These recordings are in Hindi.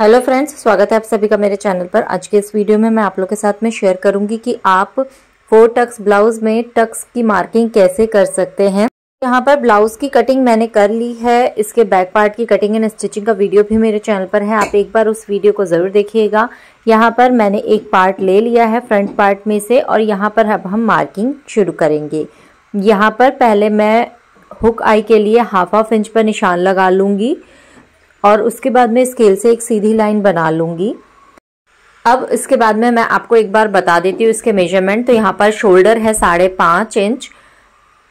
हेलो फ्रेंड्स स्वागत है आप सभी का मेरे चैनल पर आज के इस वीडियो में मैं आप लोग के साथ में शेयर करूंगी कि आप फोर टक्स ब्लाउज में टक्स की मार्किंग कैसे कर सकते हैं यहाँ पर ब्लाउज की कटिंग मैंने कर ली है इसके बैक पार्ट की कटिंग एंड स्टिचिंग का वीडियो भी मेरे चैनल पर है आप एक बार उस वीडियो को ज़रूर देखिएगा यहाँ पर मैंने एक पार्ट ले लिया है फ्रंट पार्ट में से और यहाँ पर अब हम मार्किंग शुरू करेंगे यहाँ पर पहले मैं हुक आई के लिए हाफ हाफ इंच पर निशान लगा लूंगी और उसके बाद में स्केल से एक सीधी लाइन बना लूंगी अब इसके बाद में मैं आपको एक बार बता देती हूँ इसके मेजरमेंट तो यहाँ पर शोल्डर है साढ़े पाँच इंच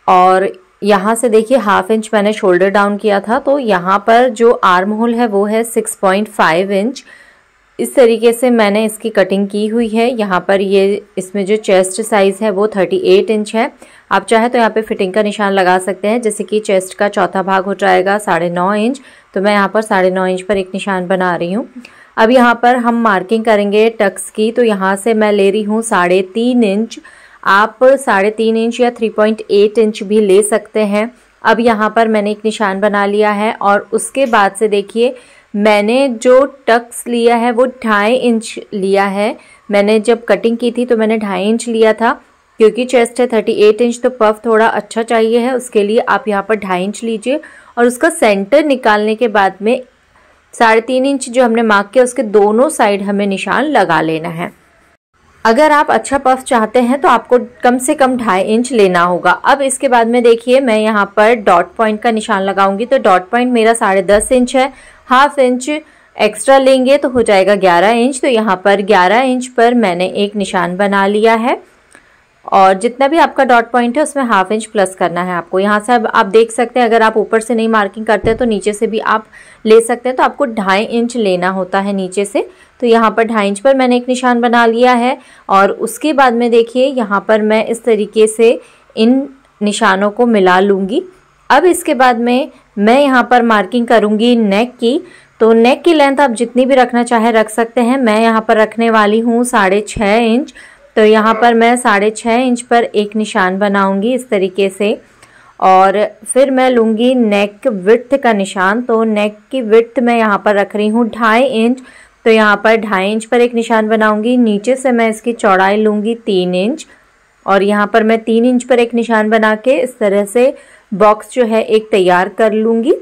और यहाँ से देखिए हाफ इंच मैंने शोल्डर डाउन किया था तो यहाँ पर जो आर्म होल है वो है सिक्स पॉइंट फाइव इंच इस तरीके से मैंने इसकी कटिंग की हुई है यहाँ पर ये इसमें जो चेस्ट साइज़ है वो 38 इंच है आप चाहे तो यहाँ पे फिटिंग का निशान लगा सकते हैं जैसे कि चेस्ट का चौथा भाग हो जाएगा साढ़े नौ इंच तो मैं यहाँ पर साढ़े नौ इंच पर एक निशान बना रही हूँ अब यहाँ पर हम मार्किंग करेंगे टक्स की तो यहाँ से मैं ले रही हूँ साढ़े तीन इंच आप साढ़े तीन इंच या थ्री पॉइंट एट इंच भी ले सकते हैं अब यहाँ पर मैंने एक निशान बना लिया है और उसके बाद से देखिए मैंने जो टक्स लिया है वो ढाई इंच लिया है मैंने जब कटिंग की थी तो मैंने ढाई इंच लिया था क्योंकि चेस्ट है थर्टी एट इंच तो पफ थोड़ा अच्छा चाहिए है उसके लिए आप यहाँ पर ढाई इंच लीजिए और उसका सेंटर निकालने के बाद में साढ़े तीन इंच जो हमने मार्क किया उसके दोनों साइड हमें निशान लगा लेना है अगर आप अच्छा पफ चाहते हैं तो आपको कम से कम ढाई इंच लेना होगा अब इसके बाद में देखिए मैं यहाँ पर डॉट पॉइंट का निशान लगाऊंगी तो डॉट पॉइंट मेरा साढ़े दस इंच है हाफ इंच एक्स्ट्रा लेंगे तो हो जाएगा ग्यारह इंच तो यहाँ पर ग्यारह इंच पर मैंने एक निशान बना लिया है और जितना भी आपका डॉट पॉइंट है उसमें हाफ इंच प्लस करना है आपको यहाँ से अब आप देख सकते हैं अगर आप ऊपर से नहीं मार्किंग करते हैं तो नीचे से भी आप ले सकते हैं तो आपको ढाई इंच लेना होता है नीचे से तो यहाँ पर ढाई इंच पर मैंने एक निशान बना लिया है और उसके बाद में देखिए यहाँ पर मैं इस तरीके से इन निशानों को मिला लूँगी अब इसके बाद में मैं यहाँ पर मार्किंग करूँगी नेक की तो नेक की लेंथ आप जितनी भी रखना चाहे रख सकते हैं मैं यहाँ पर रखने वाली हूँ साढ़े छः इंच तो यहाँ पर मैं साढ़े छः इंच पर एक निशान बनाऊंगी इस तरीके से और फिर मैं लूँगी नेक विथ का निशान तो नेक की विथ मैं यहाँ पर रख रही हूँ ढाई इंच तो यहाँ पर ढाई इंच पर एक निशान बनाऊंगी नीचे से मैं इसकी चौड़ाई लूँगी तीन इंच और यहाँ पर मैं तीन इंच पर एक निशान बना के इस तरह से बॉक्स जो है एक तैयार कर लूँगी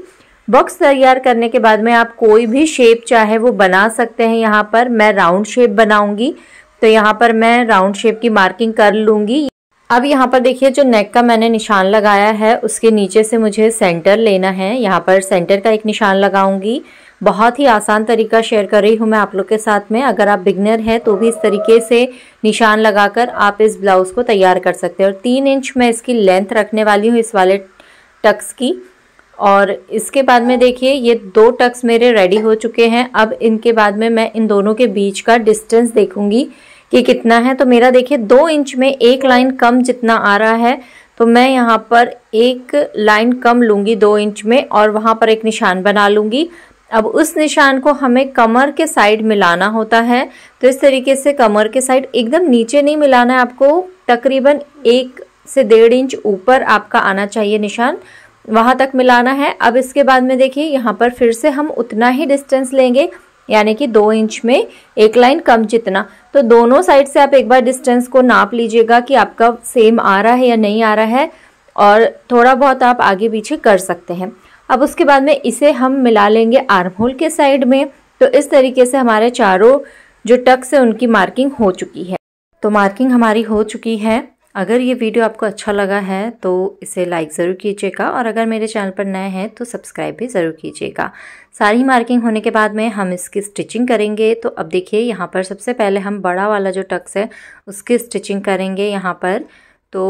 बॉक्स तैयार करने के बाद में आप कोई भी शेप चाहे वो बना सकते हैं यहाँ पर मैं राउंड शेप बनाऊँगी तो यहाँ पर मैं राउंड शेप की मार्किंग कर लूंगी अब यहाँ पर देखिए जो नेक का मैंने निशान लगाया है उसके नीचे से मुझे सेंटर लेना है यहाँ पर सेंटर का एक निशान लगाऊंगी बहुत ही आसान तरीका शेयर कर रही हूँ मैं आप लोग के साथ में अगर आप बिगनर हैं तो भी इस तरीके से निशान लगाकर आप इस ब्लाउज़ को तैयार कर सकते हैं और तीन इंच मैं इसकी लेंथ रखने वाली हूँ इस वाले टक्स की और इसके बाद में देखिए ये दो टक्स मेरे रेडी हो चुके हैं अब इनके बाद में मैं इन दोनों के बीच का डिस्टेंस देखूंगी कि कितना है तो मेरा देखिए दो इंच में एक लाइन कम जितना आ रहा है तो मैं यहाँ पर एक लाइन कम लूँगी दो इंच में और वहाँ पर एक निशान बना लूँगी अब उस निशान को हमें कमर के साइड मिलाना होता है तो इस तरीके से कमर के साइड एकदम नीचे नहीं मिलाना है आपको तकरीबन एक से डेढ़ इंच ऊपर आपका आना चाहिए निशान वहाँ तक मिलाना है अब इसके बाद में देखिए यहाँ पर फिर से हम उतना ही डिस्टेंस लेंगे यानी कि दो इंच में एक लाइन कम जितना तो दोनों साइड से आप एक बार डिस्टेंस को नाप लीजिएगा कि आपका सेम आ रहा है या नहीं आ रहा है और थोड़ा बहुत आप आगे पीछे कर सकते हैं अब उसके बाद में इसे हम मिला लेंगे आर्म होल के साइड में तो इस तरीके से हमारे चारों जो टक्स है उनकी मार्किंग हो चुकी है तो मार्किंग हमारी हो चुकी है अगर ये वीडियो आपको अच्छा लगा है तो इसे लाइक ज़रूर कीजिएगा और अगर मेरे चैनल पर नए हैं तो सब्सक्राइब भी ज़रूर कीजिएगा सारी मार्किंग होने के बाद में हम इसकी स्टिचिंग करेंगे तो अब देखिए यहाँ पर सबसे पहले हम बड़ा वाला जो टक्स है उसकी स्टिचिंग करेंगे यहाँ पर तो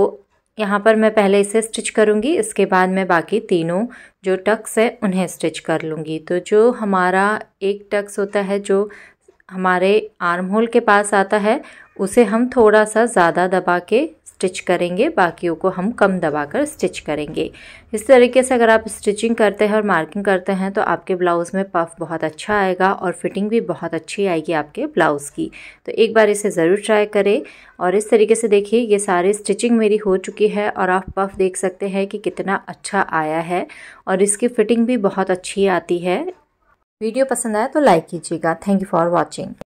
यहाँ पर मैं पहले इसे स्टिच करूँगी इसके बाद मैं बाकी तीनों जो टक्स है उन्हें स्टिच कर लूँगी तो जो हमारा एक टक्स होता है जो हमारे आर्म होल के पास आता है उसे हम थोड़ा सा ज़्यादा दबा के स्टिच करेंगे बाकियों को हम कम दबाकर स्टिच करेंगे इस तरीके से अगर आप स्टिचिंग करते हैं और मार्किंग करते हैं तो आपके ब्लाउज़ में पफ बहुत अच्छा आएगा और फिटिंग भी बहुत अच्छी आएगी आपके ब्लाउज़ की तो एक बार इसे ज़रूर ट्राई करें और इस तरीके से देखिए ये सारी स्टिचिंग मेरी हो चुकी है और आप पफ देख सकते हैं कि कितना अच्छा आया है और इसकी फ़िटिंग भी बहुत अच्छी आती है वीडियो पसंद आया तो लाइक कीजिएगा थैंक यू फॉर वॉचिंग